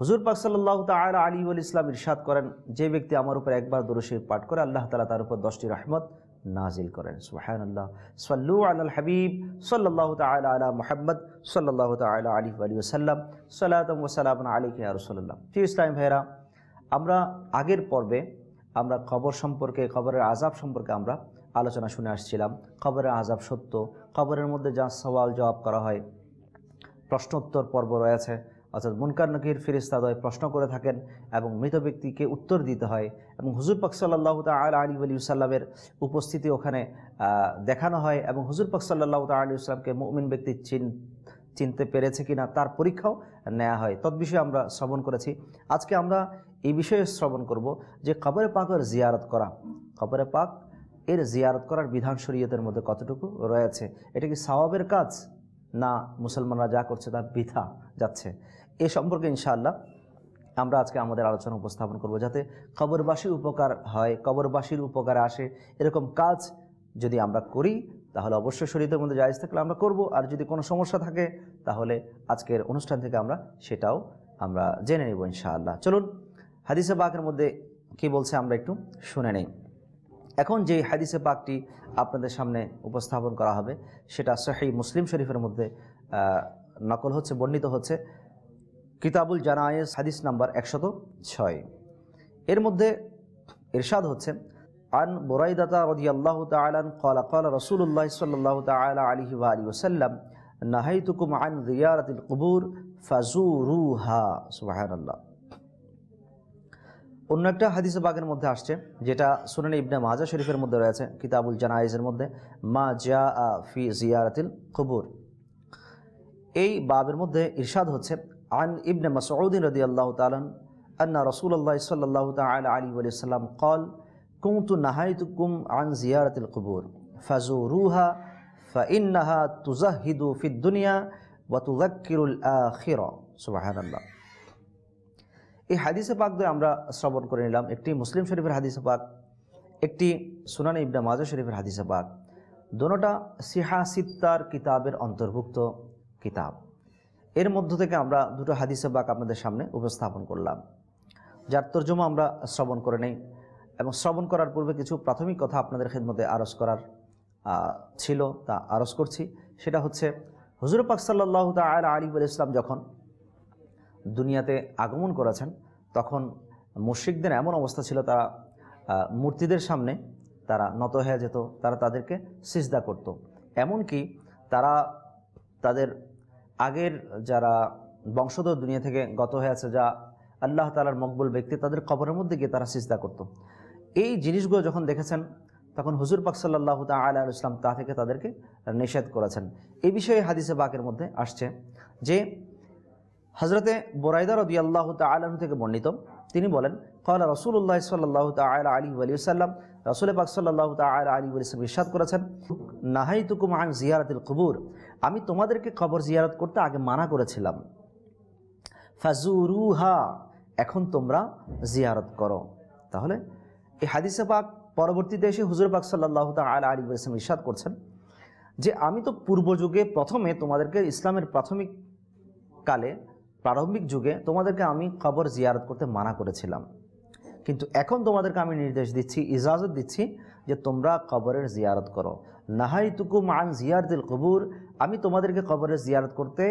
হুজুর পাক সাল্লাহ তালা আলী আল ইসলাম ইরশাদ করেন যে ব্যক্তি আমার উপর একবার দরশির পাঠ করে আল্লাহ তালা তার উপর দশটি রহমত নাজিল করেন সুহান আল্লাহ সাল্লু আল হাবিব সাল্লাহ তালা আলা মোহাম্মদ সাল্লাহ তালা আলী আলী ওসাল্লাম সালাম ওসালাম আলিকে আরসল্লাম ফির ইসলাম ভাইরা আমরা আগের পর্বে আমরা কবর সম্পর্কে কবরের আজাব সম্পর্কে আমরা আলোচনা শুনে আসছিলাম কবরের আজাব সত্য কবরের মধ্যে যা সওয়াল জবাব করা হয় প্রশ্নোত্তর পর্ব রয়েছে অর্থাৎ মুনকার নকির ফিরিস্তাদয় প্রশ্ন করে থাকেন এবং মৃত ব্যক্তিকে উত্তর দিতে হয় এবং হুজুর পাক সাল্লাহ তাল আলী আলী সাল্লামের উপস্থিতি ওখানে দেখানো হয় এবং হুজুর পাক সাল্লাহ তাল আলী ইসলামকে মুমিন ব্যক্তির চিন চিনতে পেরেছে কিনা তার পরীক্ষাও নেওয়া হয় বিষয়ে আমরা শ্রবণ করেছি আজকে আমরা এই বিষয়ে শ্রবণ করব যে কবরে পাকের জিয়ারত করা কবরে পাক এর জিয়ারত করার বিধান শরীয়তের মধ্যে কতটুকু রয়েছে এটা কি সওয়াবের কাজ না মুসলমানরা যা করছে তা বৃথা যাচ্ছে এ সম্পর্কে ইনশাআল্লাহ আমরা আজকে আমাদের আলোচনা উপস্থাপন করব যাতে কবরবাসীর উপকার হয় কবরবাসীর উপকার আসে এরকম কাজ যদি আমরা করি তাহলে অবশ্যই শরীরের মধ্যে জায়জ থাকলে আমরা করব আর যদি কোনো সমস্যা থাকে তাহলে আজকের অনুষ্ঠান থেকে আমরা সেটাও আমরা জেনে নেব ইনশাআল্লাহ চলুন হাদিসে পাকের মধ্যে কি বলছে আমরা একটু শুনে নেই এখন যে হাদিসে পাকটি আপনাদের সামনে উপস্থাপন করা হবে সেটা সেই মুসলিম শরীফের মধ্যে নকল হচ্ছে বর্ণিত হচ্ছে কিতাবুল জানায়েস হাদিস নাম্বার একশত ছয় এর মধ্যে এরশাদ হচ্ছে আন বোরাইদাতা রদি আল্লাহ তালান কলা কলা রসুল্লাহ সাল্লাহ তালা আলহি আলী ওসাল্লাম নাহাইতুকুম আন রিয়ারাতিল কবুর ফাজু সুবাহান আল্লাহ অন্য একটা হাদিস বাগের মধ্যে আসছে যেটা শুনেন ইবনে মাজা শরীফের মধ্যে রয়েছে কিতাবুল জানায়েজের মধ্যে মা জা ফি জিয়ারাতিল কবুর এই বাবের মধ্যে ইরশাদ হচ্ছে আন ইবনে মাসউদ্দিন রদি আল্লাহ তালন আন্না রসুল্লাহ সাল্লাহ তাল আলী আলিয়াল্লাম কল কুমতু নাহাইতুকুম আন জিয়ারাতিল কবুর ফাজু রুহা ফাইন্নাহা তুজাহিদু ফিদ্দুনিয়া ওয়া তুজাক্কিরুল আখির সুবাহানাল্লাহ এই হাদিসে পাক দিয়ে আমরা শ্রবণ করে নিলাম একটি মুসলিম শরীফের হাদিসে পাক একটি সুনানি ইবনা মাজা শরীফের হাদিসে পাক দোনোটা সিহা সিত্তার কিতাবের অন্তর্ভুক্ত কিতাব এর মধ্য থেকে আমরা দুটো হাদিসে বাক আপনাদের সামনে উপস্থাপন করলাম যার তর্জমা আমরা শ্রবণ করে নেই এবং শ্রবণ করার পূর্বে কিছু প্রাথমিক কথা আপনাদের খেদমতে আরজ করার ছিল তা আরজ করছি সেটা হচ্ছে হজুর পাক সাল্লাহ তাল আলী ইসলাম যখন দুনিয়াতে আগমন করেছেন তখন মুশ্রিকদের এমন অবস্থা ছিল তারা মূর্তিদের সামনে তারা নত হয়ে যেত তারা তাদেরকে সিজদা করত এমনকি তারা তাদের আগের যারা বংশধর দুনিয়া থেকে গত হয়ে আছে যা আল্লাহ তালার মকবুল ব্যক্তি তাদের কবরের মধ্যে গিয়ে তারা চিস্তা করত এই জিনিসগুলো যখন দেখেছেন তখন হুজুর পাকসাল্লাহ সাল্লাহ তাল ইসলাম তা থেকে তাদেরকে নিষেধ করেছেন এই বিষয়ে হাদিসে বাকের মধ্যে আসছে যে হজরতে বোরাইদা রদি আল্লাহ তালন থেকে বর্ণিত তিনি বলেন কলা রসুল্লাহ সাল্লাহ তাল আলী সাল্লাম রসুল পাক সাল্লাহ তাল আলী আলিয়াম ইসাদ করেছেন নাহাই তুকুম আং জিয়ারাতুল কবুর আমি তোমাদেরকে কবর জিয়ারত করতে আগে মানা করেছিলাম ফাজুরুহা এখন তোমরা জিয়ারত করো তাহলে এই হাদিসে পাক পরবর্তীতে এসে হুজুর পাক সাল্লাহ তাল আলী ইসলাম ইসাদ করছেন যে আমি তো পূর্বযুগে প্রথমে তোমাদেরকে ইসলামের প্রাথমিক কালে প্রারম্ভিক যুগে তোমাদেরকে আমি কবর জিয়ারত করতে মানা করেছিলাম কিন্তু এখন তোমাদেরকে আমি নির্দেশ দিচ্ছি ইজাজত দিচ্ছি যে তোমরা কবরের জিয়ারত করো নাহাই তুকুম আন জিয়ারদুল কবুর আমি তোমাদেরকে কবরের জিয়ারত করতে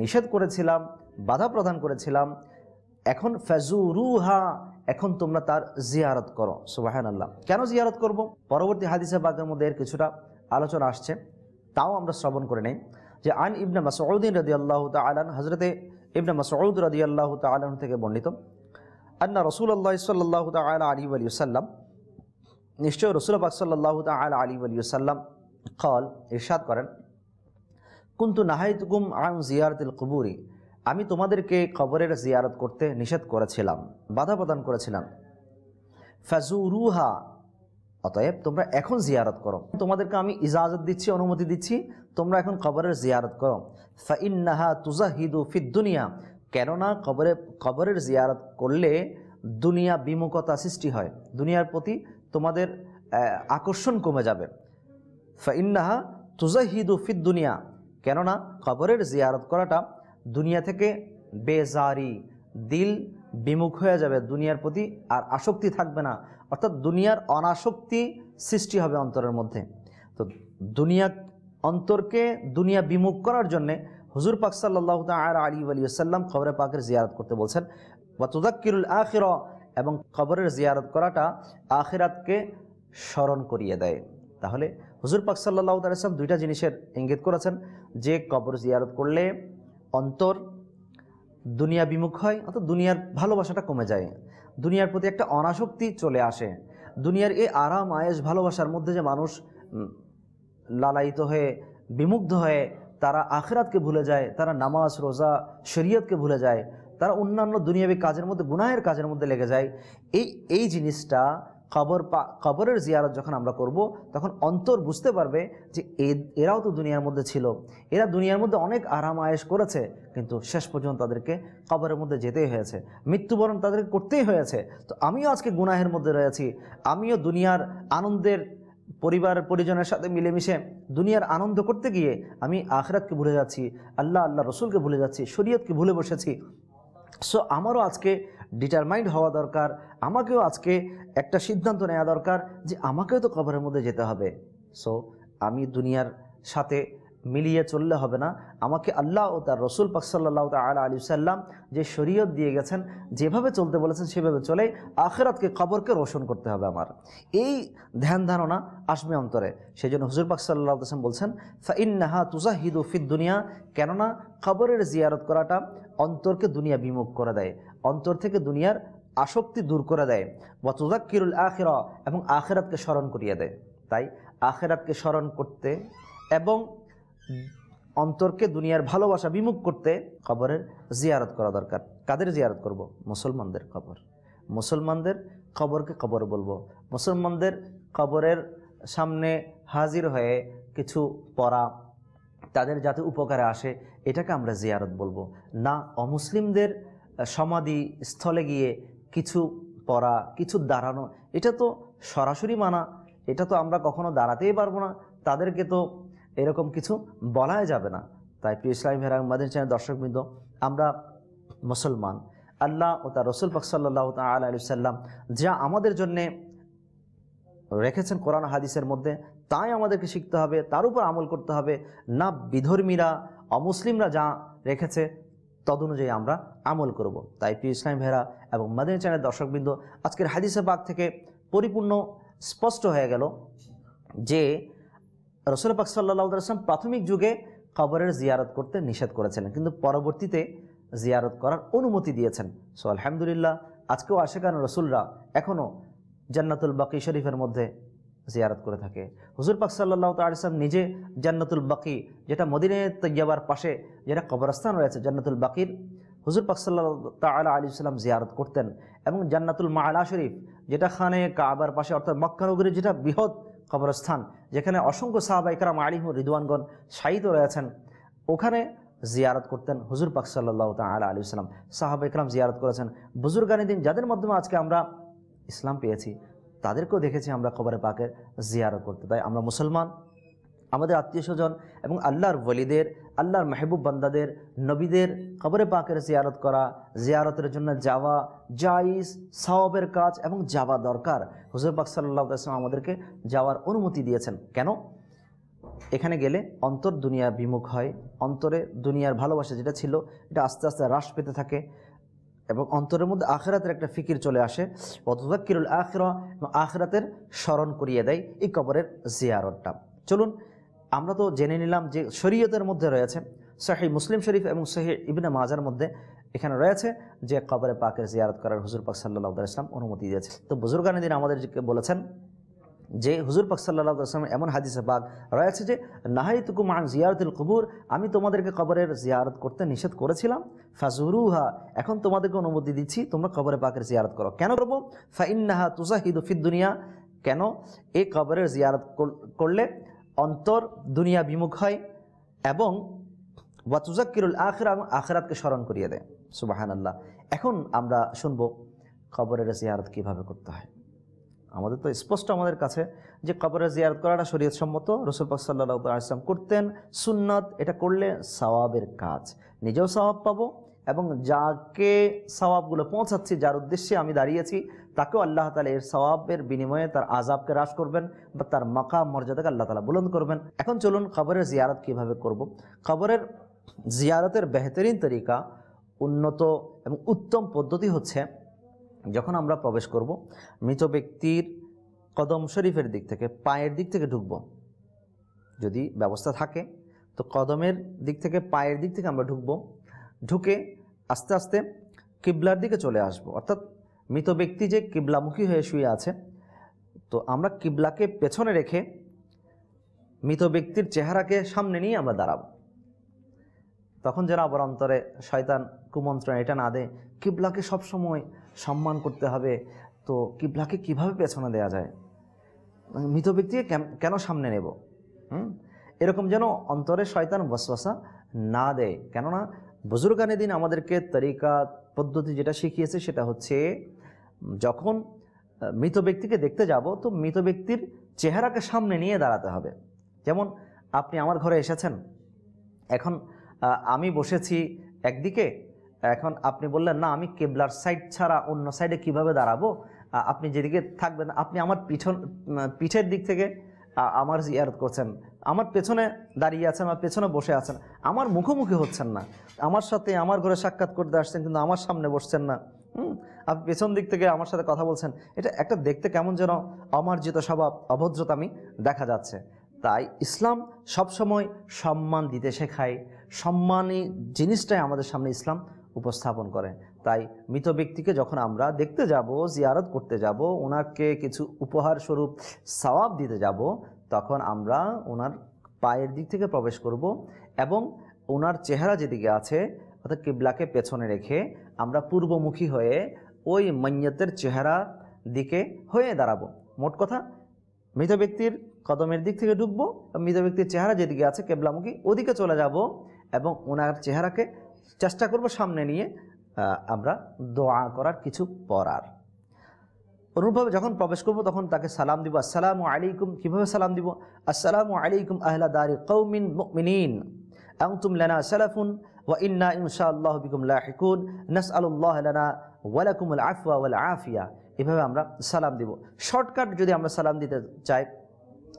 নিষেধ করেছিলাম বাধা প্রদান করেছিলাম এখন ফ্যাজুরুহা এখন তোমরা তার জিয়ারত করো সুবাহান আল্লাহ কেন জিয়ারত করব পরবর্তী হাদিসা বাগের মধ্যে এর কিছুটা আলোচনা আসছে তাও আমরা শ্রবণ করে নেই যে আন ইবনা মাসউদ্দিন রদি আল্লাহ তালন হজরতে ইবনা মাসউদ রদি আল্লাহ তালন থেকে বর্ণিত আন্না রসুল আল্লাহ সাল্লাহ তাল আলী আলী সাল্লাম নিশ্চয় রসুল পাক সাল্লাহ আল আলী আলী সাল্লাম কল ইরশাদ করেন কুন্তু নাহাইতুকুম আং জিয়ারতুল কবুরি আমি তোমাদেরকে কবরের জিয়ারত করতে নিষেধ করেছিলাম বাধা প্রদান করেছিলাম ফাজুরুহা অতএব তোমরা এখন জিয়ারত করো তোমাদেরকে আমি ইজাজত দিচ্ছি অনুমতি দিচ্ছি তোমরা এখন কবরের জিয়ারত করো ফাইন্নাহা তুজাহিদু ফিদ্দুনিয়া কেননা কবরে কবরের জিয়ারত করলে দুনিয়া বিমুখতা সৃষ্টি হয় দুনিয়ার প্রতি তোমাদের আকর্ষণ কমে যাবে ফাইন্নাহা তুজাহিদু ফিদ দুনিয়া কেননা কবরের জিয়ারত করাটা দুনিয়া থেকে বেজারি দিল বিমুখ হয়ে যাবে দুনিয়ার প্রতি আর আসক্তি থাকবে না অর্থাৎ দুনিয়ার অনাসক্তি সৃষ্টি হবে অন্তরের মধ্যে তো দুনিয়া অন্তরকে দুনিয়া বিমুখ করার জন্যে হুজুর পাক সাল্লাহ আর আলী আলী সাল্লাম খবরে পাকের জিয়ারত করতে বলছেন বা তুদাক্কিরুল আখির এবং কবরের জিয়ারত করাটা আখিরাতকে স্মরণ করিয়ে দেয় তাহলে হুজুর পাক সাল্লাহ তালাম দুইটা জিনিসের ইঙ্গিত করেছেন যে কবর জিয়ারত করলে অন্তর দুনিয়া বিমুখ হয় অর্থাৎ দুনিয়ার ভালোবাসাটা কমে যায় দুনিয়ার প্রতি একটা অনাসক্তি চলে আসে দুনিয়ার এই আরাম আয়েস ভালোবাসার মধ্যে যে মানুষ লালায়িত হয়ে বিমুগ্ধ হয়ে তারা আখরাতকে ভুলে যায় তারা নামাজ রোজা শরীয়তকে ভুলে যায় তারা অন্যান্য দুনিয়াবি কাজের মধ্যে গুনাহের কাজের মধ্যে লেগে যায় এই এই জিনিসটা কবর পা কবরের জিয়ারত যখন আমরা করব তখন অন্তর বুঝতে পারবে যে এরাও তো দুনিয়ার মধ্যে ছিল এরা দুনিয়ার মধ্যে অনেক আরাম আয়েস করেছে কিন্তু শেষ পর্যন্ত তাদেরকে কবরের মধ্যে যেতেই হয়েছে মৃত্যুবরণ তাদেরকে করতেই হয়েছে তো আমিও আজকে গুনাহের মধ্যে রয়েছি আমিও দুনিয়ার আনন্দের পরিবার পরিজনের সাথে মিলেমিশে দুনিয়ার আনন্দ করতে গিয়ে আমি আখরাতকে ভুলে যাচ্ছি আল্লাহ আল্লাহ রসুলকে ভুলে যাচ্ছি শরীয়তকে ভুলে বসেছি সো আমারও আজকে ডিটারমাইন্ড হওয়া দরকার আমাকেও আজকে একটা সিদ্ধান্ত নেওয়া দরকার যে আমাকেও তো কবরের মধ্যে যেতে হবে সো আমি দুনিয়ার সাথে মিলিয়ে চললে হবে না আমাকে আল্লাহ ও তার রসুল পাকসাল্লাহ তালা আলী সাল্লাম যে শরীয়ত দিয়ে গেছেন যেভাবে চলতে বলেছেন সেভাবে চলে আখেরাতকে কবরকে রোশন করতে হবে আমার এই ধ্যান ধারণা আসবে অন্তরে সেই জন্য হুজুর পাকসাল্লাহ আসলাম বলছেন তুজা তুজাহিদু ফিদ দুনিয়া কেননা কবরের জিয়ারত করাটা অন্তরকে দুনিয়া বিমুখ করে দেয় অন্তর থেকে দুনিয়ার আসক্তি দূর করে দেয় বা তুজাক্কিরুল আখেরা এবং আখেরাতকে স্মরণ করিয়ে দেয় তাই আখেরাতকে স্মরণ করতে এবং অন্তরকে দুনিয়ার ভালোবাসা বিমুখ করতে কবরের জিয়ারত করা দরকার কাদের জিয়ারত করব মুসলমানদের কবর মুসলমানদের কবরকে কবর বলবো মুসলমানদের কবরের সামনে হাজির হয়ে কিছু পড়া তাদের যাতে উপকারে আসে এটাকে আমরা জিয়ারত বলবো না অমুসলিমদের সমাধি স্থলে গিয়ে কিছু পড়া কিছু দাঁড়ানো এটা তো সরাসরি মানা এটা তো আমরা কখনো দাঁড়াতেই পারবো না তাদেরকে তো এরকম কিছু বলাই যাবে না তাই প্রিয় ইসলামী ভেরা মাদিন চ্যানেল দর্শকবৃন্দ আমরা মুসলমান আল্লাহ ও তার রসুল পাকসাল্লাহ আলি সাল্লাম যা আমাদের জন্যে রেখেছেন কোরআন হাদিসের মধ্যে তাই আমাদেরকে শিখতে হবে তার উপর আমল করতে হবে না বিধর্মীরা অমুসলিমরা যা রেখেছে তদনুযায়ী আমরা আমল করব। তাই পি ইসলাম ভেরা এবং মাদিনী চ্যানেল দর্শকবৃন্দ আজকের হাদিসের বাঘ থেকে পরিপূর্ণ স্পষ্ট হয়ে গেল যে রসুল পাক আসলাম প্রাথমিক যুগে কবরের জিয়ারত করতে নিষেধ করেছিলেন কিন্তু পরবর্তীতে জিয়ারত করার অনুমতি দিয়েছেন সো আলহামদুলিল্লাহ আজকেও আশেকান রসুলরা এখনও জান্নাতুল বাকি শরীফের মধ্যে জিয়ারত করে থাকে হুজুর পাক সাল্লাহ তালিসাম নিজে জান্নাতুল বাকি যেটা মদিনে তৈয়াবার পাশে যেটা কবরস্থান রয়েছে জান্নাতুল বাকির হুজুর পাক সাল্লাহ তালা আলী সাল্লাম জিয়ারত করতেন এবং জান্নাতুল মা আলা শরীফ যেটা খানে কাবার পাশে অর্থাৎ মক্কানগরীর যেটা বৃহৎ কবরস্থান যেখানে অসংখ্য সাহাবা ইকরাম আলিম রিদওয়ানগণ শাহিদ রয়েছেন ওখানে জিয়ারত করতেন হুজুর পাক সাল্লাহ তাল আলী ইসলাম সাহাবা ইকরাম জিয়ারত করেছেন বুজুর্গানি দিন যাদের মাধ্যমে আজকে আমরা ইসলাম পেয়েছি তাদেরকেও দেখেছি আমরা খবরে পাকে জিয়ারত করতে তাই আমরা মুসলমান আমাদের আত্মীয় স্বজন এবং আল্লাহর বলিদের আল্লাহর মেহবুব বান্দাদের নবীদের কবরে পাকের জিয়ারত করা জিয়ারতের জন্য যাওয়া জাইস সাওয়াবের কাজ এবং যাওয়া দরকার হুজুর পাক সাল্লাহ আসলাম আমাদেরকে যাওয়ার অনুমতি দিয়েছেন কেন এখানে গেলে অন্তর দুনিয়া বিমুখ হয় অন্তরে দুনিয়ার ভালোবাসা যেটা ছিল এটা আস্তে আস্তে হ্রাস পেতে থাকে এবং অন্তরের মধ্যে আখেরাতের একটা ফিকির চলে আসে অতদাক্কিরুল আখরা এবং আখরাতের স্মরণ করিয়ে দেয় এই কবরের জিয়ারতটা চলুন আমরা তো জেনে নিলাম যে শরীয়তের মধ্যে রয়েছে শাহী মুসলিম শরীফ এবং সহি ইবনে মাজার মধ্যে এখানে রয়েছে যে কবরে পাকের জিয়ারত করার হুজুর পাক সাল্লাহ ইসলাম অনুমতি দিয়েছে তো দিন আমাদেরকে বলেছেন যে হুজুর পাক সাল্লাহ আসলাম এমন হাদিসে পাক রয়েছে যে নাহাইতুকু মান জিয়ারতুল কবুর আমি তোমাদেরকে কবরের জিয়ারত করতে নিষেধ করেছিলাম ফাজুরুহা এখন তোমাদেরকে অনুমতি দিচ্ছি তোমরা কবরে পাকের জিয়ারত করো কেন করবো ফাইন্নাহা তুজাহিদ ফিদ দুনিয়া কেন এই কবরের জিয়ারত করলে অন্তর দুনিয়া বিমুখ হয় এবং ওয়াতুজাক্কিরুল আখরা এবং আখরাতকে স্মরণ করিয়ে দেয় সুবাহান আল্লাহ এখন আমরা শুনব কবরের জিয়ারত কিভাবে করতে হয় আমাদের তো স্পষ্ট আমাদের কাছে যে কবরের জিয়ারত করাটা সম্মত রসুলপাক সাল্লাহ আসলাম করতেন সুন্নত এটা করলে সওয়াবের কাজ নিজেও সওয়াব পাবো এবং যাকে সওয়াবগুলো পৌঁছাচ্ছি যার উদ্দেশ্যে আমি দাঁড়িয়েছি তাকেও আল্লাহ তালা এর সওয়াবের বিনিময়ে তার আজাবকে হ্রাস করবেন বা তার মাকা মর্যাদাকে আল্লাহ তালা বুলন্দ করবেন এখন চলুন খবরের জিয়ারত কিভাবে করব। খবরের জিয়ারতের বেহতরিন তরিকা উন্নত এবং উত্তম পদ্ধতি হচ্ছে যখন আমরা প্রবেশ করব মৃত ব্যক্তির কদম শরীফের দিক থেকে পায়ের দিক থেকে ঢুকব যদি ব্যবস্থা থাকে তো কদমের দিক থেকে পায়ের দিক থেকে আমরা ঢুকব ঢুকে আস্তে আস্তে কিবলার দিকে চলে আসব অর্থাৎ মৃত ব্যক্তি যে কিবলামুখী হয়ে শুয়ে আছে তো আমরা কিবলাকে পেছনে রেখে মৃত ব্যক্তির চেহারাকে সামনে নিয়ে আমরা দাঁড়াবো তখন যেন আবার অন্তরে শয়তান কুমন্ত্রণ এটা না দেয় কিবলাকে সবসময় সম্মান করতে হবে তো কিবলাকে কিভাবে পেছনে দেয়া যায় মৃত ব্যক্তিকে কেন সামনে নেব হুম এরকম যেন অন্তরে শয়তান বসবাসা না দেয় কেননা বুজুর্গানে দিন আমাদেরকে তরিকা পদ্ধতি যেটা শিখিয়েছে সেটা হচ্ছে যখন মৃত ব্যক্তিকে দেখতে যাব তো মৃত ব্যক্তির চেহারাকে সামনে নিয়ে দাঁড়াতে হবে যেমন আপনি আমার ঘরে এসেছেন এখন আমি বসেছি একদিকে এখন আপনি বললেন না আমি কেবলার সাইড ছাড়া অন্য সাইডে কিভাবে দাঁড়াবো আপনি যেদিকে থাকবেন আপনি আমার পিঠন পিঠের দিক থেকে আমার জিয়ারত করছেন আমার পেছনে দাঁড়িয়ে আছেন আমার পেছনে বসে আছেন আমার মুখোমুখি হচ্ছেন না আমার সাথে আমার ঘরে সাক্ষাৎ করতে আসছেন কিন্তু আমার সামনে বসছেন না আপনি পেছন দিক থেকে আমার সাথে কথা বলছেন এটা একটা দেখতে কেমন যেন অমার্জিত স্বভাব আমি দেখা যাচ্ছে তাই ইসলাম সবসময় সম্মান দিতে শেখায় সম্মানী জিনিসটাই আমাদের সামনে ইসলাম উপস্থাপন করে তাই মৃত ব্যক্তিকে যখন আমরা দেখতে যাব জিয়ারত করতে যাব ওনাকে কিছু উপহার স্বরূপ সওয়াব দিতে যাব তখন আমরা ওনার পায়ের দিক থেকে প্রবেশ করব এবং ওনার চেহারা যেদিকে আছে অর্থাৎ কিবলাকে পেছনে রেখে আমরা পূর্বমুখী হয়ে ওই মঞ্জতের চেহারা দিকে হয়ে দাঁড়াবো মোট কথা মৃত ব্যক্তির কদমের দিক থেকে ঢুকবো মৃত ব্যক্তির চেহারা যেদিকে আছে কেবলামুখী ওদিকে চলে যাব এবং ওনার চেহারাকে চেষ্টা করব সামনে নিয়ে আমরা দোয়া করার কিছু পড়ার অনুরূপভাবে যখন প্রবেশ করবো তখন তাকে সালাম দিব আসসালামু আলাইকুম কীভাবে সালাম দিব আসসালামু আলাইকুম আহলা দারি কৌমিন মিনিন আংতুম লেনা সালাফুন ওয়া ইন্না ইনশা আল্লাহ বিকুম লাহিকুন নাস নাসআলুল্লাহ লানা ওয়ালাকুমুল আফওয়া ওয়াল আফিয়া এভাবে আমরা সালাম দিব শর্টকাট যদি আমরা সালাম দিতে চাই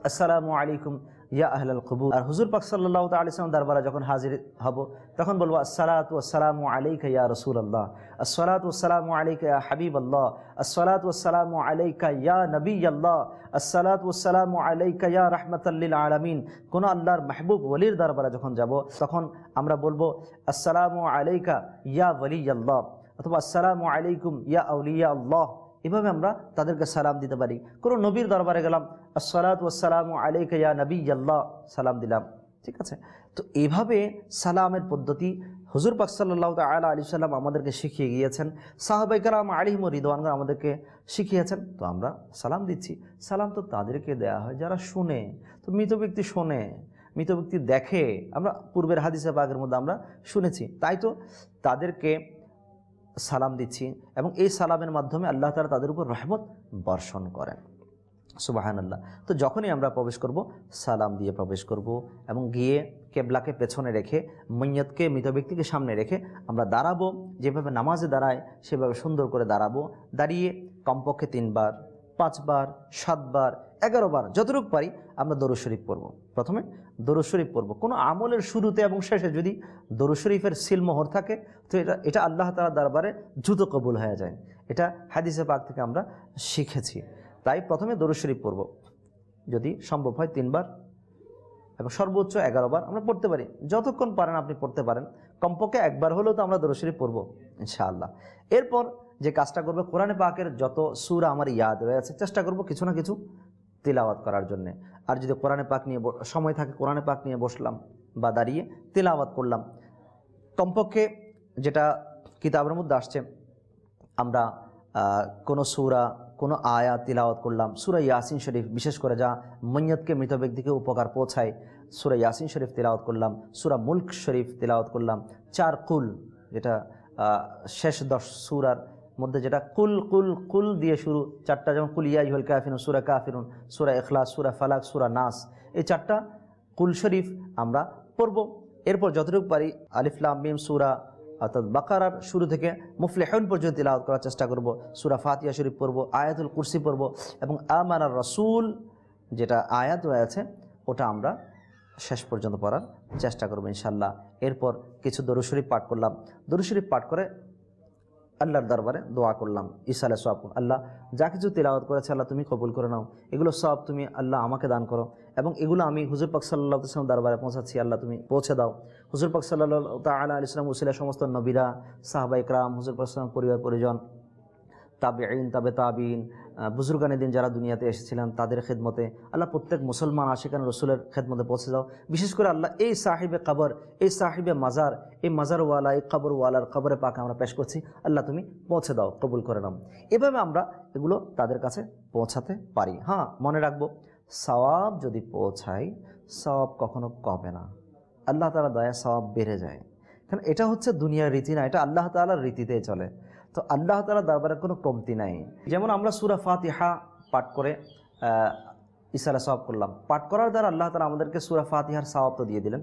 আসসালামু আলাইকুম ইয়া আহলাল কবুর আর হুজুর পাক সাল্লাহ আলিয়াম দরবারে যখন হাজির হব তখন বলবো আসসালাত ওসালাম আলাইকা ইয়া রসুল আল্লাহ আসসালাত ওসালাম আলাইকা ইয়া হাবিব আল্লাহ আসসালাত ওসালাম আলাইকা ইয়া নবী আল্লাহ আসসালাত ওসালাম আলাইকা ইয়া রহমতাল্লিল আলমিন কোন আল্লাহর মাহবুব ওলির দরবারে যখন যাব তখন আমরা বলবো আসসালামু আলাইকা ইয়া ওলি আল্লাহ অথবা আসসালামু আলাইকুম ইয়া আউলিয়া আল্লাহ এভাবে আমরা তাদেরকে সালাম দিতে পারি কোনো নবীর দরবারে গেলাম আসসালাত ওয়াসালাম আলাইকা ইয়া নবী আল্লাহ সালাম দিলাম ঠিক আছে তো এইভাবে সালামের পদ্ধতি হুজুর পাক সাল্লাহ তালা আলী সাল্লাম আমাদেরকে শিখিয়ে গিয়েছেন সাহাবাইকালাম আলিম রিদওয়ানগর আমাদেরকে শিখিয়েছেন তো আমরা সালাম দিচ্ছি সালাম তো তাদেরকে দেয়া হয় যারা শুনে তো মৃত ব্যক্তি শোনে মৃত ব্যক্তি দেখে আমরা পূর্বের হাদিসা বাগের মধ্যে আমরা শুনেছি তাই তো তাদেরকে সালাম দিচ্ছি এবং এই সালামের মাধ্যমে আল্লাহ তালা তাদের উপর রহমত বর্ষণ করেন সুবাহানাল্লাহ তো যখনই আমরা প্রবেশ করব সালাম দিয়ে প্রবেশ করব এবং গিয়ে কেবলাকে পেছনে রেখে মৈয়তকে মৃত ব্যক্তিকে সামনে রেখে আমরা দাঁড়াবো যেভাবে নামাজে দাঁড়ায় সেভাবে সুন্দর করে দাঁড়াবো দাঁড়িয়ে কমপক্ষে তিনবার পাঁচবার সাতবার এগারোবার যতটুক পারি আমরা দরু শরীফ পড়ব প্রথমে দরু শরীফ পড়ব কোনো আমলের শুরুতে এবং শেষে যদি দরু শরীফের সিলমোহর থাকে তো এটা এটা আল্লাহ তালা দরবারে দ্রুত কবুল হয়ে যায় এটা হাদিসে পাক থেকে আমরা শিখেছি তাই প্রথমে দরুদ শরীফ পড়ব যদি সম্ভব হয় তিনবার এবং সর্বোচ্চ এগারোবার আমরা পড়তে পারি যতক্ষণ পারেন আপনি পড়তে পারেন কমপক্ষে একবার হলেও তো আমরা দরশরী পড়ব ইনশাআল্লাহ এরপর যে কাজটা করবে কোরআনে পাকের যত সুর আমার ইয়াদ রয়েছে চেষ্টা করব কিছু না কিছু তিলাওয়াত করার জন্যে আর যদি কোরআনে পাক নিয়ে সময় থাকে কোরআনে পাক নিয়ে বসলাম বা দাঁড়িয়ে তিলাওয়াত করলাম কমপক্ষে যেটা কিতাবের মধ্যে আসছে আমরা কোনো সুরা কোনো আয়া তিলাওয়াত করলাম সুরা ইয়াসিন শরীফ বিশেষ করে যা মৈয়তকে মৃত ব্যক্তিকে উপকার পৌঁছায় সুরা ইয়াসিন শরীফ তিলাওয়াত করলাম সুরা মুল্ক শরীফ তিলাওয়াত করলাম চার কুল যেটা শেষ দশ সুরার মধ্যে যেটা কুল কুল কুল দিয়ে শুরু চারটা যেমন কুল ইয়াইহুল কাফিরুন সুরা কাফিরুন সুরা এখলাস সুরা ফালাক সুরা নাস এই চারটা কুল শরীফ আমরা পড়ব এরপর যতটুকু পারি আলিফলাম মিম সুরা অর্থাৎ বাকারার শুরু থেকে মুফলেহন পর্যন্ত তিলাওয়াত করার চেষ্টা করব সুরা ফাতিয়া শরীফ পড়ব আয়াতুল কুরসি পড়ব এবং আমানার রসুল যেটা আয়াত রয়েছে ওটা আমরা শেষ পর্যন্ত পড়ার চেষ্টা করবো ইনশাল্লাহ এরপর কিছু দরুশরীফ পাঠ করলাম দরুশরীফ পাঠ করে আল্লাহর দরবারে দোয়া করলাম ইসালে সব আল্লাহ যা কিছু তিলাওয়াত করেছে আল্লাহ তুমি কবুল করে নাও এগুলো সব তুমি আল্লাহ আমাকে দান করো এবং এগুলো আমি হুজুর পাক সাল্লাহ ইসলাম দরবারে পৌঁছাচ্ছি আল্লাহ তুমি পৌঁছে দাও হুজুর পাক সাল্লাহ তালা আল ইসলাম উসিলা সমস্ত নবীরা সাহবা ইকরাম হুজুর পাক সাল্লাম পরিবার পরিজন তাবে আইন তাবে তাবিন বুজুর্গানে দিন যারা দুনিয়াতে এসেছিলেন তাদের খেদমতে আল্লাহ প্রত্যেক মুসলমান আসে কেন রসুলের খেদমতে পৌঁছে যাও বিশেষ করে আল্লাহ এই সাহিবে কাবর এই সাহিবে মাজার এই মাজারওয়ালা এই ওয়ালার কবরে পাকে আমরা পেশ করছি আল্লাহ তুমি পৌঁছে দাও কবুল করে নাম এভাবে আমরা এগুলো তাদের কাছে পৌঁছাতে পারি হ্যাঁ মনে রাখবো সওয়াব যদি পৌঁছাই সওয়াব কখনো কমে না আল্লাহ তালা দয়া সওয়াব বেড়ে যায় কারণ এটা হচ্ছে দুনিয়ার রীতি না এটা আল্লাহ তালার রীতিতে চলে তো আল্লাহ তালা দরবারে কোনো কমতি নাই যেমন আমরা সুরা ফাতিহা পাঠ করে ইসারা সওয়াব করলাম পাঠ করার দ্বারা আল্লাহ তালা আমাদেরকে সুরা ইহার সওয়াব তো দিয়ে দিলেন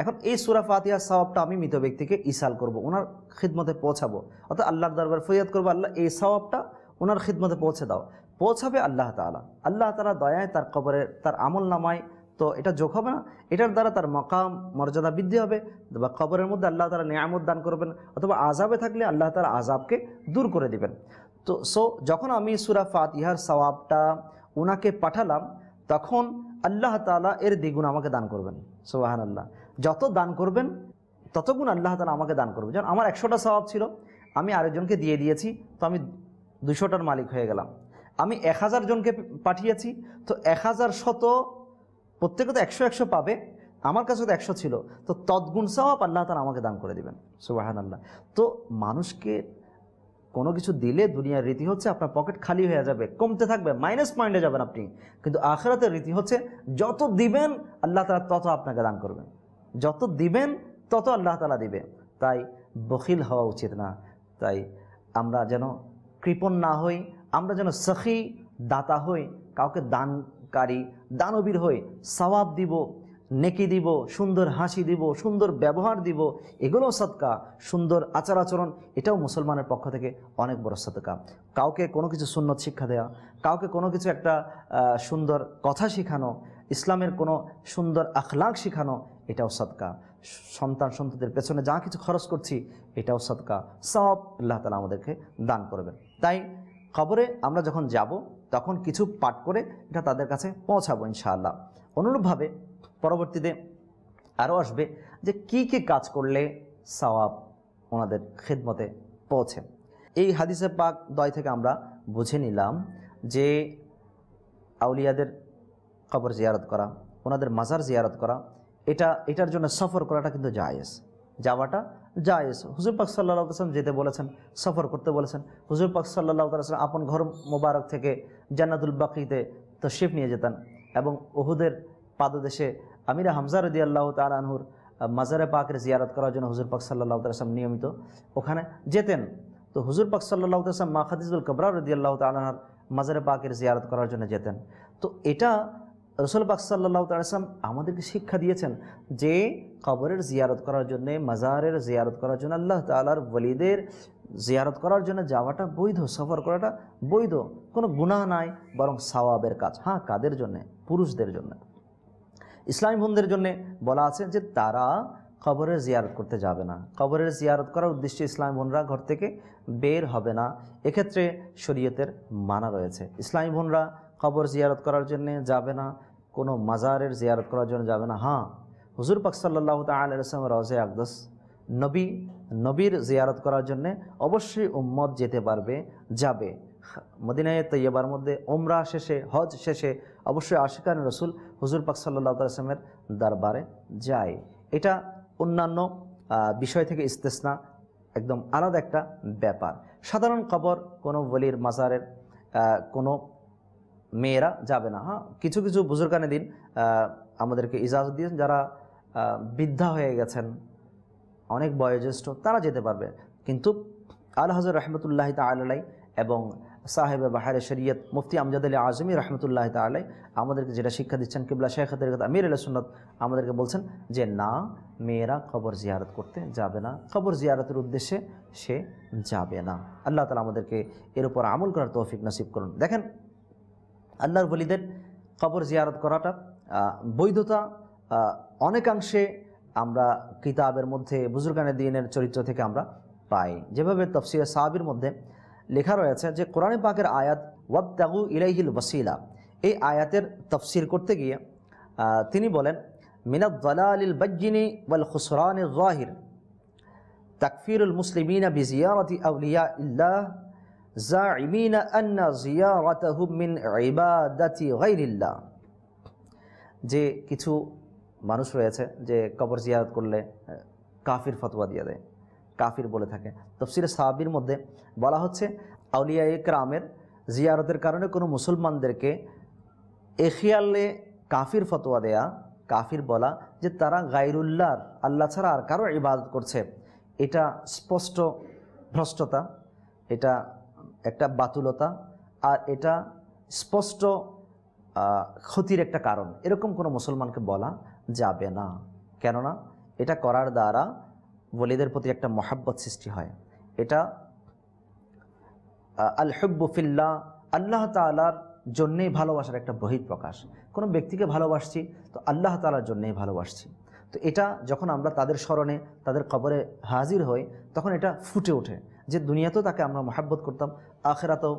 এখন এই সুরা ফাতিহার সওয়াবটা আমি মৃত ব্যক্তিকে ইসাল করব ওনার খিদমতে পৌঁছাবো অর্থাৎ আল্লাহর দরবার ফরিয়াদ করবো আল্লাহ এই সওয়াবটা ওনার খিদমতে পৌঁছে দাও পৌঁছাবে আল্লাহ তালা আল্লাহ তালা দয়ায় তার কবরের তার আমল নামায় তো এটা যোগ হবে না এটার দ্বারা তার মকাম মর্যাদা বৃদ্ধি হবে বা কবরের মধ্যে আল্লাহ তালা নিয়ামত দান করবেন অথবা আজাবে থাকলে আল্লাহ তালা আজাবকে দূর করে দিবেন তো সো যখন আমি সুরা ফাত ইহার সওয়াবটা ওনাকে পাঠালাম তখন আল্লাহ তালা এর দ্বিগুণ আমাকে দান করবেন সোবাহান আল্লাহ যত দান করবেন ততগুণ আল্লাহ তালা আমাকে দান করবেন যেমন আমার একশোটা স্বভাব ছিল আমি আরেকজনকে দিয়ে দিয়েছি তো আমি দুশোটার মালিক হয়ে গেলাম আমি এক হাজার জনকে পাঠিয়েছি তো এক হাজার শত প্রত্যেকে তো একশো একশো পাবে আমার কাছে তো একশো ছিল তো তদ্গুণ সওয়াব আল্লাহ তারা আমাকে দান করে দেবেন সুবাহান আল্লাহ তো মানুষকে কোনো কিছু দিলে দুনিয়ার রীতি হচ্ছে আপনার পকেট খালি হয়ে যাবে কমতে থাকবে মাইনাস পয়েন্টে যাবেন আপনি কিন্তু আখেরাতের রীতি হচ্ছে যত দিবেন আল্লাহ তালা তত আপনাকে দান করবেন যত দিবেন তত আল্লাহ তালা দিবে তাই বখিল হওয়া উচিত না তাই আমরা যেন কৃপণ না হই আমরা যেন সখি দাতা হই কাউকে দানকারী দানবীর হই সওয়াব দিব নেকি দিব সুন্দর হাসি দিব সুন্দর ব্যবহার দিব এগুলোও সৎকা সুন্দর আচার আচরণ এটাও মুসলমানের পক্ষ থেকে অনেক বড় সৎকা কাউকে কোনো কিছু সুন্নত শিক্ষা দেওয়া কাউকে কোনো কিছু একটা সুন্দর কথা শেখানো ইসলামের কোনো সুন্দর আখলাক শেখানো এটাও সৎকা সন্তান সন্ততির পেছনে যা কিছু খরচ করছি এটাও সৎকা সব আল্লাহ তালা আমাদেরকে দান করবেন তাই খবরে আমরা যখন যাব তখন কিছু পাঠ করে এটা তাদের কাছে পৌঁছাবো ইনশাআল্লাহ অনুরূপভাবে পরবর্তীতে আরও আসবে যে কি কি কাজ করলে সওয়াব ওনাদের খেদমতে পৌঁছে এই হাদিসে পাক দয় থেকে আমরা বুঝে নিলাম যে আউলিয়াদের কবর জিয়ারত করা ওনাদের মাজার জিয়ারত করা এটা এটার জন্য সফর করাটা কিন্তু জায়েজ যাওয়াটা জায়েজ হুজুর পাক সাল্লাহ আসলাম যেতে বলেছেন সফর করতে বলেছেন হুজুর পাক সাল্লাহ আসলাম আপন ঘর মোবারক থেকে জান্নাতুল বাকিতে তশিফ নিয়ে যেতেন এবং ওহুদের পাদদেশে আমিরা হামজা রদি আল্লাহ তালহুর মাজারে পাকের জিয়ারত করার জন্য হুজুর পাক সাল্লাহ আসলাম নিয়মিত ওখানে যেতেন তো হুজুর পাক সাল্লাহ আসলাম মা খাদিজুল কবরার রদি আল্লাহ তালহার মাজারে পাকের জিয়ারত করার জন্য যেতেন তো এটা রসুল বাক সাল্লাহ তালাম আমাদেরকে শিক্ষা দিয়েছেন যে কবরের জিয়ারত করার জন্য মাজারের জিয়ারত করার জন্য আল্লাহ তালার বলিদের জিয়ারত করার জন্য যাওয়াটা বৈধ সফর করাটা বৈধ কোনো গুণা নাই বরং সওয়াবের কাজ হ্যাঁ কাদের জন্যে পুরুষদের জন্য ইসলামী বোনদের জন্যে বলা আছে যে তারা কবরের জিয়ারত করতে যাবে না কবরের জিয়ারত করার উদ্দেশ্যে ইসলামী বোনরা ঘর থেকে বের হবে না এক্ষেত্রে শরীয়তের মানা রয়েছে ইসলামী বোনরা কবর জিয়ারত করার জন্য যাবে না কোনো মাজারের জিয়ারত করার জন্য যাবে না হ্যাঁ হুজুর পাক সাল্লাহ তালাম রওজে আকদাস নবী নবীর জিয়ারত করার জন্যে অবশ্যই উম্মত যেতে পারবে যাবে মদিনায় তৈয়বার মধ্যে ওমরা শেষে হজ শেষে অবশ্যই আশিকান রসুল হুজুর পাক সাল্লাহ তালামের দরবারে যায় এটা অন্যান্য বিষয় থেকে ইস্তেসনা একদম আলাদা একটা ব্যাপার সাধারণ কবর কোনো বলির মাজারের কোনো মেয়েরা যাবে না হ্যাঁ কিছু কিছু বুজুর্গানে দিন আমাদেরকে ইজাজত দিয়েছেন যারা বৃদ্ধা হয়ে গেছেন অনেক বয়োজ্যেষ্ঠ তারা যেতে পারবে কিন্তু আল হাজর রহমতুল্লাহ তালাই এবং সাহেব বাহারে শরীয়ত মুফতি আমজাদ আলী আজমি রহমতুল্লাহ তালাই আমাদেরকে যেটা শিক্ষা দিচ্ছেন কিবলা শেখ হাতের আমির আল্লাহ সুন্নত আমাদেরকে বলছেন যে না মেয়েরা কবর জিয়ারত করতে যাবে না কবর জিয়ারতের উদ্দেশ্যে সে যাবে না আল্লাহ তালা আমাদেরকে এর উপর আমল করার তৌফিক নাসিব করুন দেখেন আল্লাহর বলিদের কবর জিয়ারত করাটা বৈধতা অনেকাংশে আমরা কিতাবের মধ্যে বুজুরগানে দিনের চরিত্র থেকে আমরা পাই যেভাবে তফসিয়া সাহাবির মধ্যে লেখা রয়েছে যে কোরআনে পাকের আয়াত ওয়াবতাগু ইলাইহিল বসিলা এই আয়াতের তফসির করতে গিয়ে তিনি বলেন আলীল বজ্জিনি ওয়াল খুসরান জাহির তাকফিরুল মুসলিমিনা বিজিয়ারতি আউলিয়া ইল্লাহ জাইমিনা আন্না জিয়ারাতাহুম মিন ইবাদাতি গাইরিল্লাহ যে কিছু মানুষ রয়েছে যে কবর জিয়ারত করলে কাফির ফতোয়া দিয়ে দেয় কাফির বলে থাকে তফসির সাহাবির মধ্যে বলা হচ্ছে আউলিয়া একরামের জিয়ারতের কারণে কোনো মুসলমানদেরকে এখিয়ালে কাফির ফতোয়া দেয়া কাফির বলা যে তারা গাইরুল্লাহর আল্লাহ ছাড়া আর কারো ইবাদত করছে এটা স্পষ্ট ভ্রষ্টতা এটা একটা বাতুলতা আর এটা স্পষ্ট ক্ষতির একটা কারণ এরকম কোনো মুসলমানকে বলা যাবে না কেননা এটা করার দ্বারা বলিদের প্রতি একটা মহাব্বত সৃষ্টি হয় এটা আল হব্বুফিল্লা আল্লাহ তালার জন্যেই ভালোবাসার একটা বহির প্রকাশ কোনো ব্যক্তিকে ভালোবাসছি তো আল্লাহ তালার জন্যেই ভালোবাসছি তো এটা যখন আমরা তাদের স্মরণে তাদের কবরে হাজির হই তখন এটা ফুটে ওঠে যে দুনিয়াতেও তাকে আমরা মহাব্বত করতাম আখেরাতেও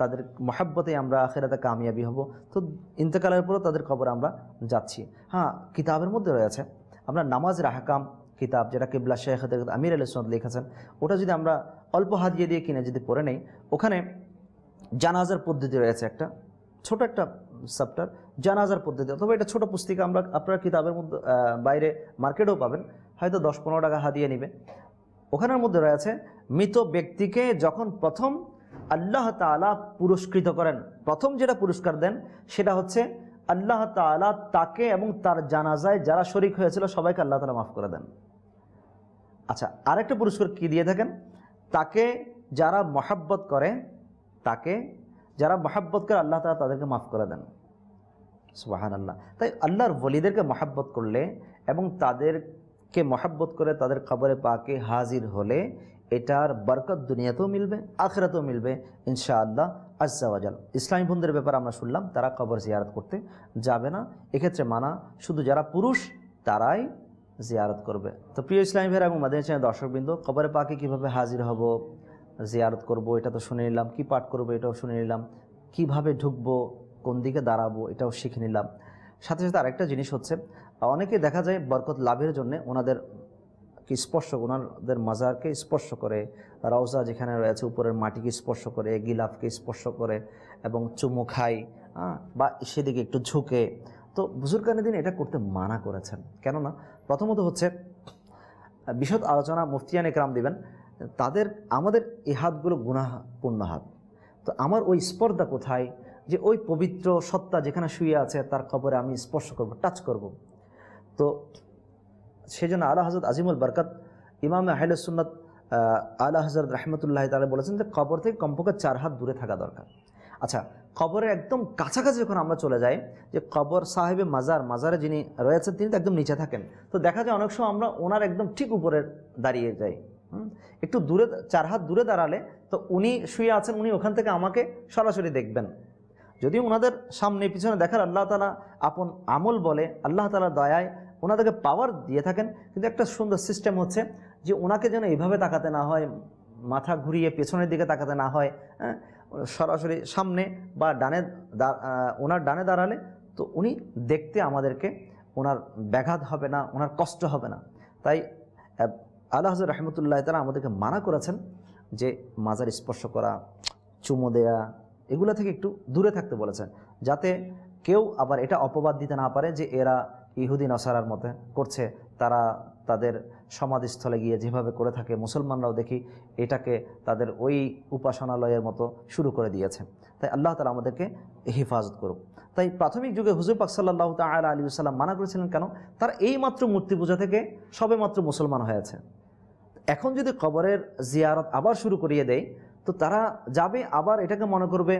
তাদের মহাব্বতে আমরা আখেরাতে কামিয়াবি হব তো ইন্তেকালের পরেও তাদের খবর আমরা যাচ্ছি হ্যাঁ কিতাবের মধ্যে রয়েছে আমরা নামাজের আহকাম কিতাব যেটা কেবলা শেখ আমির আল ইসমাদ লিখেছেন ওটা যদি আমরা অল্প হাতিয়ে দিয়ে কিনে যদি পড়ে নেই ওখানে জানাজার পদ্ধতি রয়েছে একটা ছোট একটা সাপ্টার জানাজার পদ্ধতি অথবা এটা ছোট পুস্তিকা আমরা আপনারা কিতাবের মধ্যে বাইরে মার্কেটেও পাবেন হয়তো দশ পনেরো টাকা হাতিয়ে নেবে ওখানের মধ্যে রয়েছে মৃত ব্যক্তিকে যখন প্রথম আল্লাহ তালা পুরস্কৃত করেন প্রথম যেটা পুরস্কার দেন সেটা হচ্ছে আল্লাহ তালা তাকে এবং তার জানাজায় যারা শরিক হয়েছিল সবাইকে আল্লাহ তালা মাফ করে দেন আচ্ছা আরেকটা পুরস্কার কি দিয়ে থাকেন তাকে যারা মহাব্বত করে তাকে যারা মহাব্বত করে আল্লাহ তালা তাদেরকে মাফ করে দেন সুবাহান আল্লাহ তাই আল্লাহর বলিদেরকে মহাব্বত করলে এবং তাদেরকে মহাব্বত করে তাদের খবরে পাকে হাজির হলে এটার বরকত দুনিয়াতেও মিলবে আখরাতেও মিলবে ইনশাআল্লাহ আজাল ইসলামী বন্ধুদের ব্যাপারে আমরা শুনলাম তারা কবর জিয়ারত করতে যাবে না এক্ষেত্রে মানা শুধু যারা পুরুষ তারাই জিয়ারত করবে তো প্রিয় ইসলামী ভাইয়ের এবং মাদিনী চ্যানেল দর্শকবৃন্দ কবরে পাকে কীভাবে হাজির হব জিয়ারত করব এটা তো শুনে নিলাম কী পাঠ করব এটাও শুনে নিলাম কীভাবে ঢুকবো কোন দিকে দাঁড়াবো এটাও শিখে নিলাম সাথে সাথে আরেকটা জিনিস হচ্ছে অনেকে দেখা যায় বরকত লাভের জন্য ওনাদের কি স্পর্শ ওনাদের মাজারকে স্পর্শ করে রওজা যেখানে রয়েছে উপরের মাটিকে স্পর্শ করে গিলাফকে স্পর্শ করে এবং চুমু খায় বা সেদিকে একটু ঝুঁকে তো বুজুরগানের দিন এটা করতে মানা করেছেন কেননা প্রথমত হচ্ছে বিশদ আলোচনা মুফতিয়ান একরাম দিবেন তাদের আমাদের এই হাতগুলো গুণাপূর্ণ হাত তো আমার ওই স্পর্ধা কোথায় যে ওই পবিত্র সত্তা যেখানে শুয়ে আছে তার খবরে আমি স্পর্শ করব টাচ করব তো সেই জন্য আলা হজরত আজিমুল বরকত ইমাম আহলে সুন্নত আলা হজরত রহমতুল্লাহ তালা বলেছেন যে কবর থেকে কমপক্ষে চার হাত দূরে থাকা দরকার আচ্ছা কবরের একদম কাছাকাছি যখন আমরা চলে যাই যে কবর সাহেবে মাজার মাজারে যিনি রয়েছেন তিনি তো একদম নিচে থাকেন তো দেখা যায় অনেক সময় আমরা ওনার একদম ঠিক উপরে দাঁড়িয়ে যাই একটু দূরে চার হাত দূরে দাঁড়ালে তো উনি শুয়ে আছেন উনি ওখান থেকে আমাকে সরাসরি দেখবেন যদি ওনাদের সামনে পিছনে দেখার আল্লাহ তালা আপন আমল বলে আল্লাহ তালা দয়ায় ওনাদেরকে পাওয়ার দিয়ে থাকেন কিন্তু একটা সুন্দর সিস্টেম হচ্ছে যে ওনাকে যেন এইভাবে তাকাতে না হয় মাথা ঘুরিয়ে পেছনের দিকে তাকাতে না হয় হ্যাঁ? সরাসরি সামনে বা ডানে ওনার ডানে দাঁড়ালে তো উনি দেখতে আমাদেরকে ওনার ব্যাঘাত হবে না ওনার কষ্ট হবে না তাই আল্লাহ হাজর রহমতুল্লাহ তারা আমাদেরকে মানা করেছেন যে মাজার স্পর্শ করা চুমো দেয়া এগুলো থেকে একটু দূরে থাকতে বলেছেন যাতে কেউ আবার এটা অপবাদ দিতে না পারে যে এরা ইহুদি নসারার মতে করছে তারা তাদের সমাধিস্থলে গিয়ে যেভাবে করে থাকে মুসলমানরাও দেখি এটাকে তাদের ওই উপাসনালয়ের মতো শুরু করে দিয়েছে তাই আল্লাহ তালা আমাদেরকে হেফাজত করুক তাই প্রাথমিক যুগে হুজুর পাক সাল্লাহ তালা আলী সাল্লাম মানা করেছিলেন কেন তার এই মাত্র মূর্তি পূজা থেকে সবে মাত্র মুসলমান হয়েছে এখন যদি কবরের জিয়ারত আবার শুরু করিয়ে দেয় তো তারা যাবে আবার এটাকে মনে করবে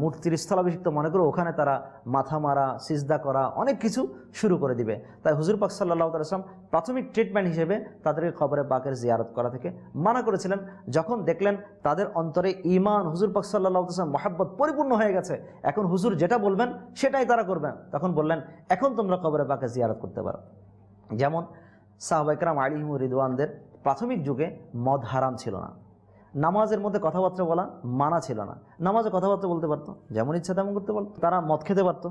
মূর্তির স্থলাভিষিক্ত মনে করে ওখানে তারা মাথা মারা সিজদা করা অনেক কিছু শুরু করে দিবে তাই হুজুর পাক সাল্লাহ তালাম প্রাথমিক ট্রিটমেন্ট হিসেবে তাদেরকে খবরে পাকের জিয়ারত করা থেকে মানা করেছিলেন যখন দেখলেন তাদের অন্তরে ইমান হুজুর পাক সাল্লাহ তালাম মহাব্বত পরিপূর্ণ হয়ে গেছে এখন হুজুর যেটা বলবেন সেটাই তারা করবেন তখন বললেন এখন তোমরা খবরে পাকে জিয়ারত করতে পারো যেমন সাহবাইকরাম আলিম রিদওয়ানদের প্রাথমিক যুগে মদ হারাম ছিল না নামাজের মধ্যে কথাবার্তা বলা মানা ছিল না নামাজে কথাবার্তা বলতে পারতো যেমন ইচ্ছা তেমন করতে পারতো তারা মদ খেতে পারতো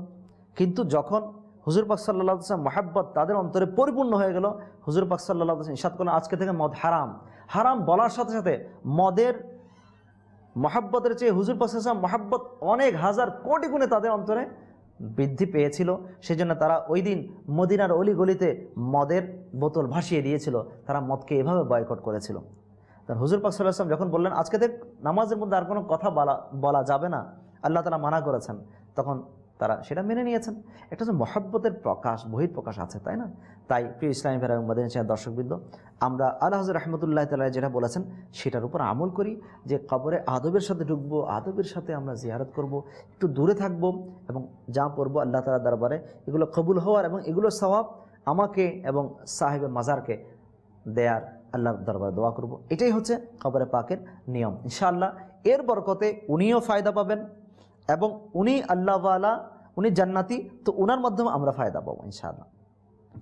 কিন্তু যখন হুজুর পাকসাল্লা সাল্লাহ আসলাম মহাব্বত তাদের অন্তরে পরিপূর্ণ হয়ে গেল হুজুর পাকসাল্লা সাল্লাহ আসলাম ইসাদ করলেন আজকে থেকে মদ হারাম হারাম বলার সাথে সাথে মদের মহাব্বতের চেয়ে হুজুর পাকসাল্লাম মহাব্বত অনেক হাজার কোটি গুণে তাদের অন্তরে বৃদ্ধি পেয়েছিল সেই জন্য তারা ওই দিন মদিনার অলিগলিতে মদের বোতল ভাসিয়ে দিয়েছিল তারা মদকে এভাবে বয়কট করেছিল তার হুজুর পাক সাল্লাহাম যখন বললেন আজকে দেখ নামাজের মধ্যে আর কোনো কথা বলা বলা যাবে না আল্লাহ তালা মানা করেছেন তখন তারা সেটা মেনে নিয়েছেন একটা হচ্ছে মহাব্বতের প্রকাশ প্রকাশ আছে তাই না তাই প্রিয় ইসলামী এবং মাদিন সাহেব দর্শকবৃন্দ আমরা আল্লাহ হাজর রহমতুল্লাহ তালা যেটা বলেছেন সেটার উপর আমল করি যে কবরে আদবের সাথে ঢুকবো আদবের সাথে আমরা জিয়ারত করব একটু দূরে থাকব এবং যা পড়বো আল্লাহ তালা দরবারে এগুলো কবুল হওয়ার এবং এগুলো স্বভাব আমাকে এবং সাহেবের মাজারকে দেয়ার আল্লাহর দরবারে দোয়া করব। এটাই হচ্ছে খবরে পাকের নিয়ম ইনশাআল্লাহ এর বরকতে উনিও ফায়দা পাবেন এবং উনি আল্লাহওয়ালা উনি জান্নাতি তো উনার মাধ্যমে আমরা ফায়দা পাবো ইনশাআল্লাহ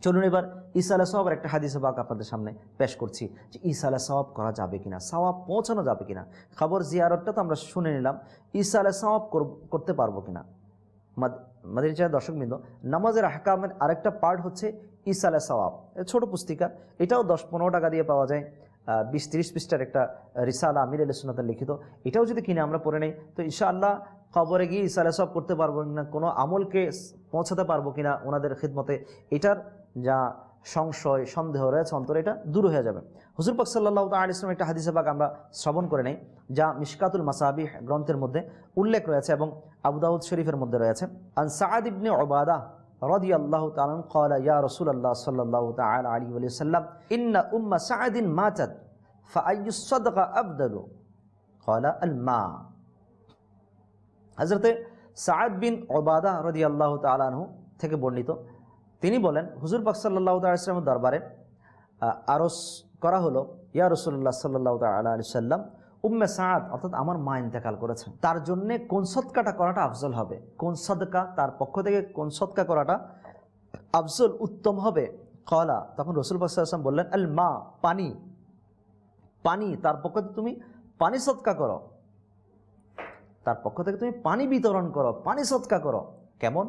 চলুন এবার ঈসা আলাহ সাহাবের একটা হাদিস বাক আপনাদের সামনে পেশ করছি যে ঈসা আলাহ সাহাব করা যাবে কিনা সাওয়াব পৌঁছানো যাবে কিনা খবর জিয়ারতটা তো আমরা শুনে নিলাম ঈসা আলাহ সাহাব করতে পারবো কিনা মাদিরিচা দর্শকবৃন্দ নামাজের আহকামের আরেকটা পার্ট হচ্ছে ইসালে সওয়াব ছোট পুস্তিকা এটাও দশ পনেরো টাকা দিয়ে পাওয়া যায় বিশ তিরিশ পৃষ্ঠার একটা রিসালা আমির আলসনাতের লিখিত এটাও যদি কিনে আমরা পড়ে নেই তো ইনশাআল্লাহ খবরে গিয়ে ইসালে সব করতে পারবো কিনা কোনো আমলকে পৌঁছাতে পারবো কিনা ওনাদের খিদমতে এটার যা সংশয় সন্দেহ রয়েছে অন্তর এটা দূর হয়ে যাবে হুজুর পাক সাল্লাহ আলিয়াম একটা হাদিসাবাগ আমরা শ্রবণ করে নেই যা মিশকাতুল মাসাবিহ গ্রন্থের মধ্যে উল্লেখ রয়েছে এবং আবুদাউদ শরীফের মধ্যে রয়েছে আন সাদ ইবনে ওবাদা رضي الله تعالى قال يا رسول الله صلى الله تعالى عليه وسلم إن أم سعد ماتت فأي الصدق أبدل قال الماء হজরতে সাদ বিন ওবাদা রদি আল্লাহ তালাহু থেকে বর্ণিত তিনি বলেন হুজুর পাক সাল্লাহ তালামের দরবারে আরস করা হলো ইয়া রসুল্লাহ সাল্লাহ আলি সাল্লাম উম্মে সাদ অর্থাৎ আমার মা ইন্তেকাল করেছেন তার জন্য কোন সৎকাটা করাটা আফজল হবে কোন সদকা তার পক্ষ থেকে কোন সৎকা করাটা আফজল উত্তম হবে কলা তখন রসুল বাসম বললেন আল মা পানি পানি তার পক্ষ থেকে তুমি পানি সৎকা করো তার পক্ষ থেকে তুমি পানি বিতরণ করো পানি সৎকা করো কেমন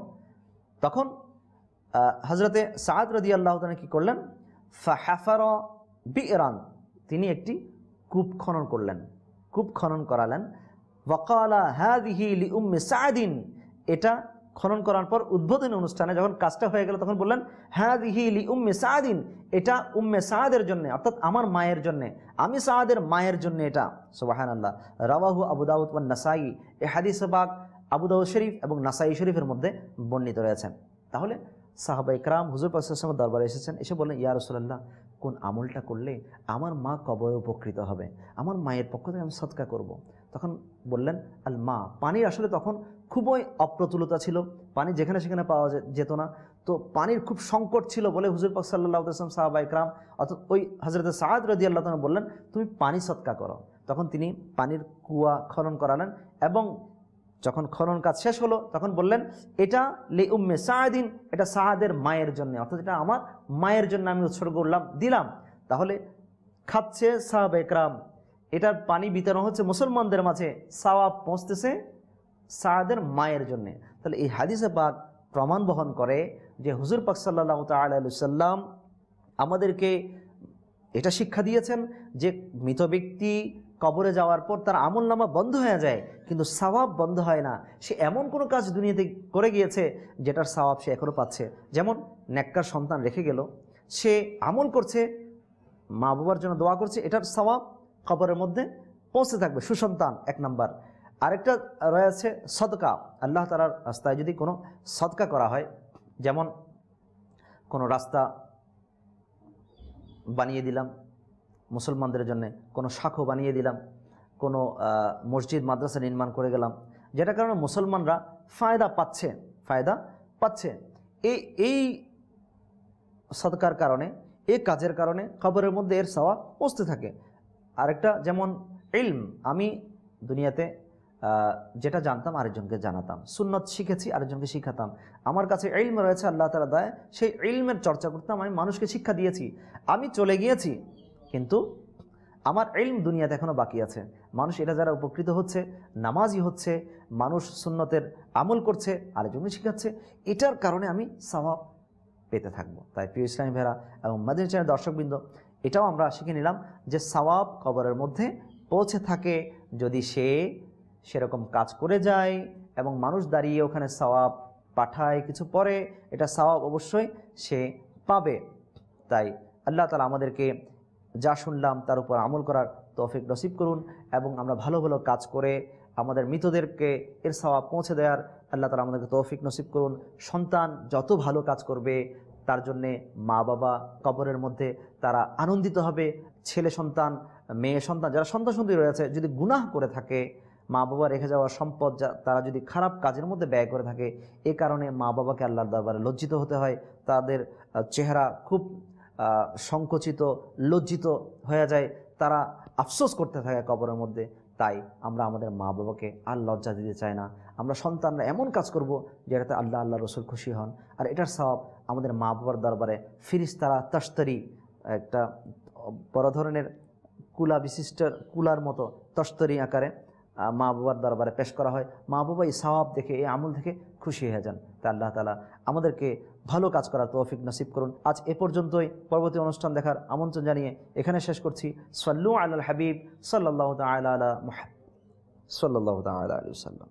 তখন হজরতে সাদ রদি আল্লাহ কি করলেন ফাহাফার বিরান তিনি একটি কূপ খনন করলেন কূপ খনন করালেন ওয়াকালা হাদিহি লি উম্মে সাদিন এটা খনন করার পর উদ্বোধনী অনুষ্ঠানে যখন কাজটা হয়ে গেল তখন বললেন দিহি লি উম্মে সাদিন এটা উম্মে সাদের জন্য অর্থাৎ আমার মায়ের জন্য আমি সাদের মায়ের জন্য এটা সোবাহান আল্লাহ রাবাহু আবুদাউদ ওয়ান নাসাই এ হাদিসবাক আবুদাউদ শরীফ এবং নাসাই শরীফের মধ্যে বর্ণিত রয়েছেন তাহলে সাহাবা ইকরাম হুজুর পাশামের দরবারে এসেছেন এসে বললেন ইয়ারসুল্লাহ কোন আমলটা করলে আমার মা কবরে উপকৃত হবে আমার মায়ের পক্ষ থেকে আমি সৎকা করব। তখন বললেন আল মা পানির আসলে তখন খুবই অপ্রতুলতা ছিল পানি যেখানে সেখানে পাওয়া যেত না তো পানির খুব সংকট ছিল বলে হুজুর পাক সাল্লাহ আসলাম সাহাবা ইকরাম অর্থাৎ ওই হজরত সাহাদ রাজি আল্লাহ বললেন তুমি পানি সৎকা করো তখন তিনি পানির কুয়া খনন করালেন এবং যখন খনন কাজ শেষ হলো তখন বললেন এটা লে উম্মে সাহাদিন এটা সাহাদের মায়ের জন্য অর্থাৎ এটা আমার মায়ের জন্য আমি উৎসর্গ করলাম দিলাম তাহলে খাচ্ছে সাহাব একরাম এটার পানি বিতরণ হচ্ছে মুসলমানদের মাঝে সাওয়াব পৌঁছতেছে সাহাদের মায়ের জন্য তাহলে এই হাদিসে পাক প্রমাণ বহন করে যে হুজুর পাক সাল্লাহ তাল্লাম আমাদেরকে এটা শিক্ষা দিয়েছেন যে মৃত ব্যক্তি কবরে যাওয়ার পর তার আমল নামা বন্ধ হয়ে যায় কিন্তু স্বভাব বন্ধ হয় না সে এমন কোনো কাজ দুনিয়াতে করে গিয়েছে যেটার স্বভাব সে এখনও পাচ্ছে যেমন ন্যাক্কার সন্তান রেখে গেল সে আমল করছে মা বাবার জন্য দোয়া করছে এটার সওয়াব কবরের মধ্যে পৌঁছে থাকবে সুসন্তান এক নাম্বার আরেকটা রয়েছে সদকা আল্লাহ তালার রাস্তায় যদি কোনো সদকা করা হয় যেমন কোনো রাস্তা বানিয়ে দিলাম মুসলমানদের জন্য কোনো শাখো বানিয়ে দিলাম কোনো মসজিদ মাদ্রাসা নির্মাণ করে গেলাম যেটা কারণে মুসলমানরা ফায়দা পাচ্ছে ফায়দা পাচ্ছে এই এই সৎকার কারণে এই কাজের কারণে খবরের মধ্যে এর সাওয়া পৌঁছতে থাকে আরেকটা যেমন ইলম আমি দুনিয়াতে যেটা জানতাম আরেকজনকে জানাতাম সুন্নত শিখেছি আরেকজনকে শিখাতাম আমার কাছে ইলম রয়েছে আল্লাহ তালা দায় সেই ইলমের চর্চা করতাম আমি মানুষকে শিক্ষা দিয়েছি আমি চলে গিয়েছি কিন্তু আমার এলম দুনিয়াতে এখনও বাকি আছে মানুষ এটা যারা উপকৃত হচ্ছে নামাজই হচ্ছে মানুষ সুন্নতের আমল করছে আরেকজনকে শিখাচ্ছে এটার কারণে আমি স্বভাব পেতে থাকবো তাই প্রিয় ইসলামী ভেরা এবং মাদিনী চ্যানেল দর্শকবৃন্দ এটাও আমরা শিখে নিলাম যে সওয়াব কবরের মধ্যে পৌঁছে থাকে যদি সে সেরকম কাজ করে যায় এবং মানুষ দাঁড়িয়ে ওখানে সওয়াব পাঠায় কিছু পরে এটা সওয়াব অবশ্যই সে পাবে তাই আল্লাহ তালা আমাদেরকে যা শুনলাম তার উপর আমল করার তৌফিক নসিব করুন এবং আমরা ভালো ভালো কাজ করে আমাদের মৃতদেরকে এর সাওয়া পৌঁছে দেওয়ার আল্লাহ তালা আমাদেরকে তৌফিক নসিব করুন সন্তান যত ভালো কাজ করবে তার জন্যে মা বাবা কবরের মধ্যে তারা আনন্দিত হবে ছেলে সন্তান মেয়ে সন্তান যারা সন্তান সন্তি রয়েছে যদি গুনাহ করে থাকে মা বাবা রেখে যাওয়া সম্পদ তারা যদি খারাপ কাজের মধ্যে ব্যয় করে থাকে এ কারণে মা বাবাকে আল্লাহর দরবারে লজ্জিত হতে হয় তাদের চেহারা খুব সংকুচিত লজ্জিত হয়ে যায় তারা আফসোস করতে থাকে কবরের মধ্যে তাই আমরা আমাদের মা বাবাকে আর লজ্জা দিতে চাই না আমরা সন্তানরা এমন কাজ করব যেটাতে আল্লাহ আল্লাহ রসুল খুশি হন আর এটার স্বভাব আমাদের মা বাবার দরবারে ফিরিস্তারা তস্তরি একটা বড় ধরনের কুলা বিশিষ্ট কুলার মতো তস্তরি আকারে মা বাবার দরবারে পেশ করা হয় মা বাবা এই স্বভাব দেখে এই আমল থেকে খুশি হয়ে যান তা আল্লাহ তালা আমাদেরকে ভালো কাজ করার তৌফিক নসিব করুন আজ এ পর্যন্তই পরবর্তী অনুষ্ঠান দেখার আমন্ত্রণ জানিয়ে এখানে শেষ করছি সাল্লু আল হাবিব সাল্লাহ আল্লাহ সাল্লাহ সাল্লাম